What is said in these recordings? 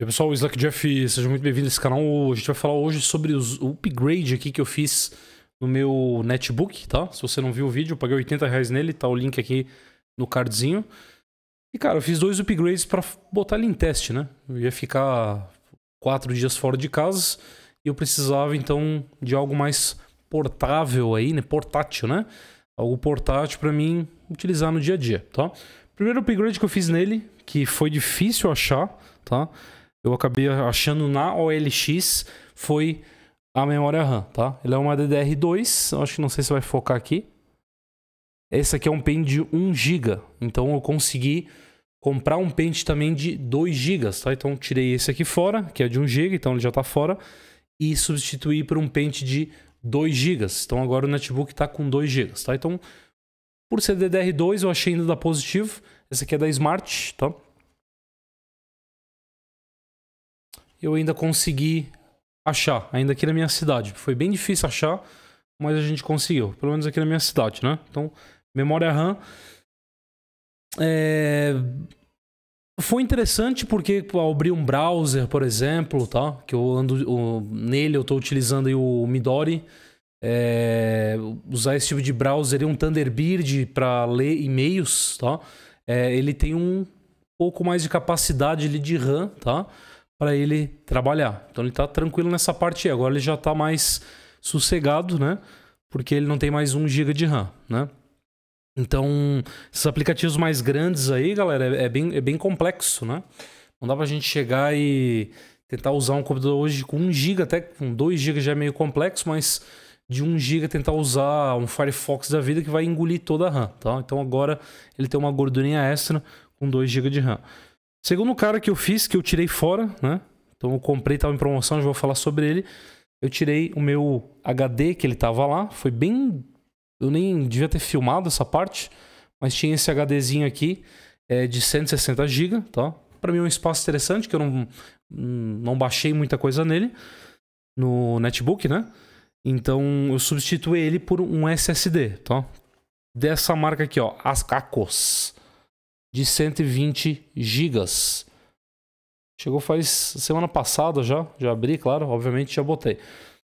E aí, pessoal, Slack Jeff, seja muito bem-vindo a esse canal. A gente vai falar hoje sobre os, o upgrade aqui que eu fiz no meu netbook, tá? Se você não viu o vídeo, eu paguei 80 reais nele, tá o link aqui no cardzinho. E, cara, eu fiz dois upgrades para botar ele em teste, né? Eu ia ficar quatro dias fora de casa e eu precisava, então, de algo mais portável aí, né? Portátil, né? Algo portátil para mim utilizar no dia a dia, tá? Primeiro upgrade que eu fiz nele, que foi difícil achar, tá? eu acabei achando na OLX foi a memória RAM, tá? Ele é uma DDR2, acho que não sei se vai focar aqui. Esse aqui é um pente de 1 GB, então eu consegui comprar um pente também de 2 GB, tá? Então tirei esse aqui fora, que é de 1 GB, então ele já tá fora, e substituí por um pente de 2 GB. Então agora o notebook tá com 2 GB, tá? Então por ser DDR2 eu achei ainda positivo. Esse aqui é da Smart, tá? eu ainda consegui achar, ainda aqui na minha cidade. Foi bem difícil achar, mas a gente conseguiu, pelo menos aqui na minha cidade, né? Então, memória RAM. É... Foi interessante porque ao abrir um browser, por exemplo, tá? Que eu ando o... nele, eu estou utilizando o Midori. É... usar esse tipo de browser e um Thunderbird para ler e-mails, tá? É... ele tem um pouco mais de capacidade de RAM, tá? para ele trabalhar. Então ele está tranquilo nessa parte aí. Agora ele já está mais sossegado, né? Porque ele não tem mais 1 GB de RAM, né? Então, esses aplicativos mais grandes aí, galera, é, é bem, é bem complexo, né? Não dá pra gente chegar e tentar usar um computador hoje com 1 GB, até com 2 GB já é meio complexo, mas de 1 GB tentar usar um Firefox da vida que vai engolir toda a RAM, tá? Então agora ele tem uma gordurinha extra com 2 GB de RAM. Segundo cara que eu fiz, que eu tirei fora, né? Então eu comprei, tava em promoção, já vou falar sobre ele. Eu tirei o meu HD que ele tava lá, foi bem... Eu nem devia ter filmado essa parte, mas tinha esse HDzinho aqui é, de 160 GB, tá? Pra mim é um espaço interessante, que eu não, não baixei muita coisa nele, no netbook, né? Então eu substituí ele por um SSD, tá? Dessa marca aqui, ó, Acos de 120 gigas. Chegou faz semana passada já, já abri, claro, obviamente já botei.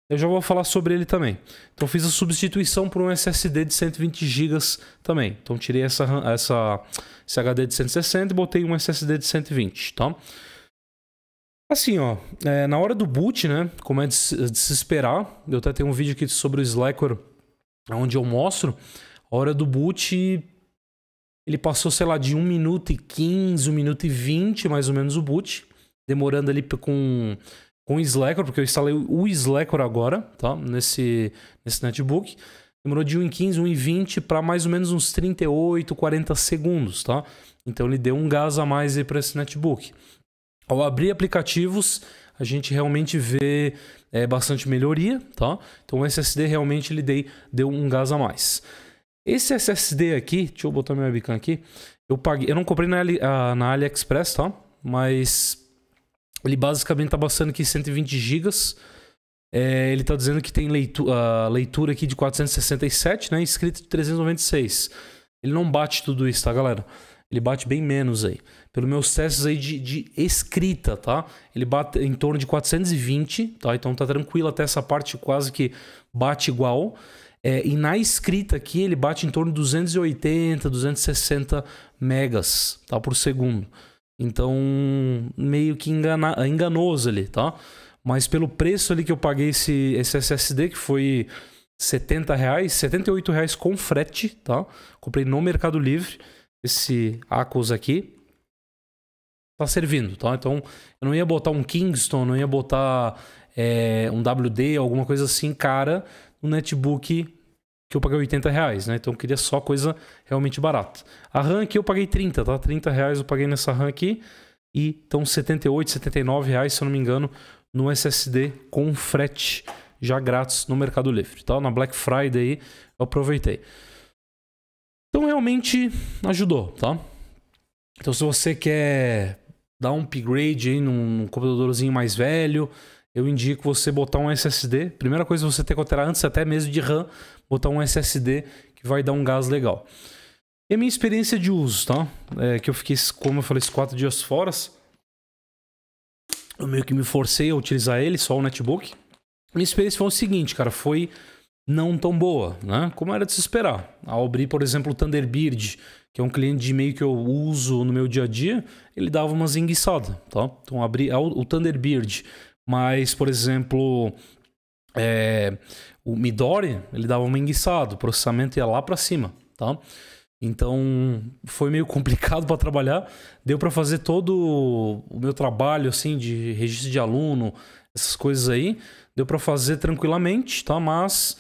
Eu já vou falar sobre ele também. Então fiz a substituição por um SSD de 120 GB também. Então tirei essa, essa, esse HD de 160 e botei um SSD de 120, tá? Assim, ó, é, na hora do boot, né, como é de, de, se esperar, eu até tenho um vídeo aqui sobre o Slackware, onde eu mostro, a hora do boot ele passou, sei lá, de 1 minuto e 15, 1 minuto e 20, mais ou menos, o boot. Demorando ali com, com o Slacker, porque eu instalei o Slacker agora, tá? Nesse, nesse netbook. Demorou de 1 em 15, 1 em 20 para mais ou menos uns 38, 40 segundos, tá? Então ele deu um gás a mais aí para esse netbook. Ao abrir aplicativos, a gente realmente vê é, bastante melhoria, tá? Então o SSD realmente ele deu um gás a mais. Esse SSD aqui, deixa eu botar meu webcam aqui. Eu paguei, eu não comprei na, Ali, ah, na AliExpress, tá? Mas ele basicamente tá passando aqui 120 GB. É, ele tá dizendo que tem leitu uh, leitura aqui de 467, né? Escrita de 396. Ele não bate tudo isso, tá, galera? Ele bate bem menos aí. Pelos meus testes aí de, de, escrita, tá? Ele bate em torno de 420, tá? Então tá tranquilo até essa parte quase que bate igual. É, e na escrita aqui ele bate em torno de 280, 260 megas tá, por segundo. Então, meio que engana, enganoso ali, tá? Mas pelo preço ali que eu paguei esse, esse SSD, que foi 70 reais, 78 reais com frete, tá? Comprei no Mercado Livre esse Acos aqui. Tá servindo, tá? Então, eu não ia botar um Kingston, não ia botar é, um WD, alguma coisa assim, cara, um netbook que eu paguei 80 reais, né? Então eu queria só coisa realmente barata. A RAM aqui eu paguei 30, tá? 30 reais eu paguei nessa RAM aqui. E então 78, 79 reais, se eu não me engano, no SSD com frete já grátis no Mercado Livre, tá? Na Black Friday eu aproveitei. Então realmente ajudou, tá? Então se você quer dar um upgrade aí num, num computadorzinho mais velho, eu indico você botar um SSD. Primeira coisa você tem que alterar antes até mesmo de RAM, botar um SSD que vai dar um gás legal. E a minha experiência de uso, tá? É que eu fiquei, como eu falei, esses quatro dias fora. Eu meio que me forcei a utilizar ele, só o netbook. Minha experiência foi o seguinte, cara, foi não tão boa, né? Como era de se esperar. Ao abrir, por exemplo, o Thunderbird, que é um cliente de e-mail que eu uso no meu dia a dia, ele dava umas enguiçadas, tá? Então abri é o Thunderbird, mas, por exemplo, é, o Midori, ele dava uma enguiçada, o processamento ia lá para cima, tá? Então, foi meio complicado para trabalhar. Deu para fazer todo o meu trabalho, assim, de registro de aluno, essas coisas aí. Deu para fazer tranquilamente, tá? Mas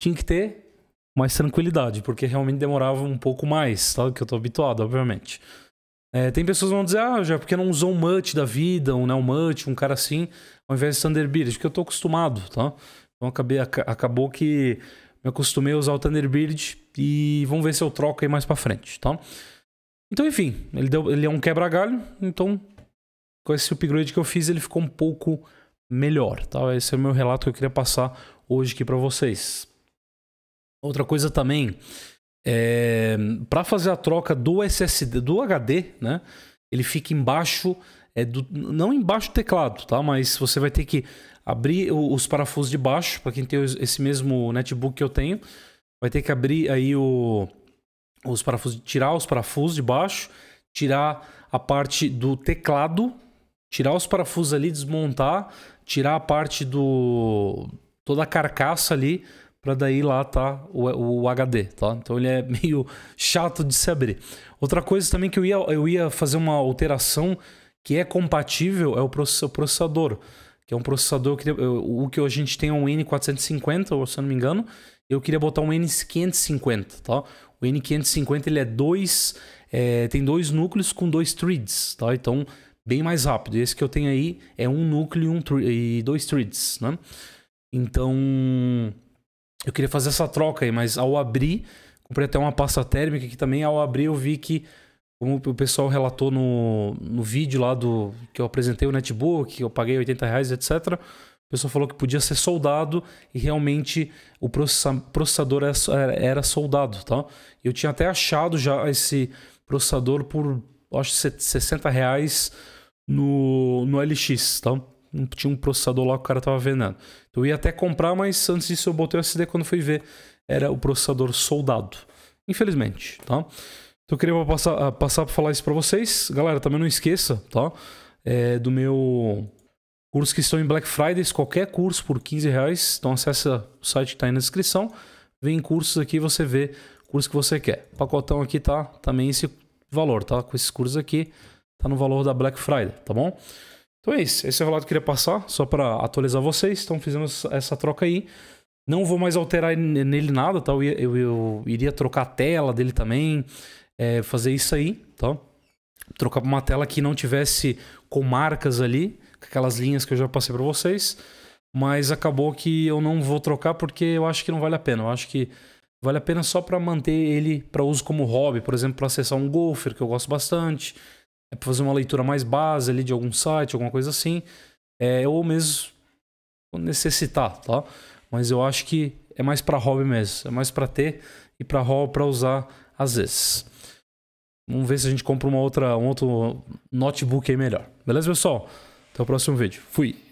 tinha que ter mais tranquilidade, porque realmente demorava um pouco mais, tá? Do que eu tô habituado, obviamente. É, tem pessoas que vão dizer, ah, já porque não usou um Mutt da vida, um, né, um um cara assim, ao invés de Thunderbird, porque eu tô acostumado, tá? Então acabei, ac acabou que me acostumei a usar o Thunderbird e vamos ver se eu troco aí mais pra frente, tá? Então, enfim, ele, deu, ele é um quebra-galho, então com esse upgrade que eu fiz ele ficou um pouco melhor, tá? Esse é o meu relato que eu queria passar hoje aqui para vocês. Outra coisa também é, para fazer a troca do SSD, do HD, né? Ele fica embaixo, é do, não embaixo do teclado, tá? Mas você vai ter que abrir os parafusos de baixo, para quem tem esse mesmo netbook que eu tenho, vai ter que abrir aí o, os parafusos, tirar os parafusos de baixo, tirar a parte do teclado, tirar os parafusos ali, desmontar, tirar a parte do toda a carcaça ali para daí lá tá o, o, HD, tá? Então ele é meio chato de se abrir. Outra coisa também que eu ia, eu ia fazer uma alteração que é compatível é o processador, que é um processador que o que a gente tem é um N450, se eu não me engano, eu queria botar um N550, tá? O N550 ele é dois, é, tem dois núcleos com dois threads, tá? Então bem mais rápido. Esse que eu tenho aí é um núcleo um e dois threads, né? Então eu queria fazer essa troca aí, mas ao abrir, comprei até uma pasta térmica que também ao abrir eu vi que, como o pessoal relatou no, no vídeo lá do que eu apresentei o netbook, que eu paguei 80 reais, etc., o pessoal falou que podia ser soldado e realmente o processador era, era soldado, tá? Eu tinha até achado já esse processador por, acho, 60 reais no, no LX, tá? não tinha um processador lá que o cara tava vendendo. Então eu ia até comprar, mas antes disso eu botei o SD quando fui ver. Era o processador soldado. Infelizmente, tá? Então eu queria passar, ah, passar pra falar isso pra vocês. Galera, também não esqueça, tá? É, do meu curso que estão em Black Fridays, qualquer curso por 15 reais. Então acessa o site que tá aí na descrição. Vem em cursos aqui você vê o curso que você quer. O pacotão aqui tá também esse valor, tá? Com esses cursos aqui, tá no valor da Black Friday, tá bom? Então é isso. Esse é o relato que eu queria passar, só para atualizar vocês. Então fizemos essa troca aí. Não vou mais alterar nele nada, tá? Eu, eu, eu iria trocar a tela dele também, é, fazer isso aí, tá? Trocar para uma tela que não tivesse com marcas ali, com aquelas linhas que eu já passei para vocês. Mas acabou que eu não vou trocar porque eu acho que não vale a pena. Eu acho que vale a pena só para manter ele para uso como hobby, por exemplo, para acessar um golfer que eu gosto bastante, é para fazer uma leitura mais base ali de algum site, alguma coisa assim, é, ou mesmo necessitar, tá? Mas eu acho que é mais para hobby mesmo, é mais para ter e para hobby para usar às vezes. Vamos ver se a gente compra uma outra, um outro notebook aí melhor. Beleza, pessoal? Até o próximo vídeo. Fui!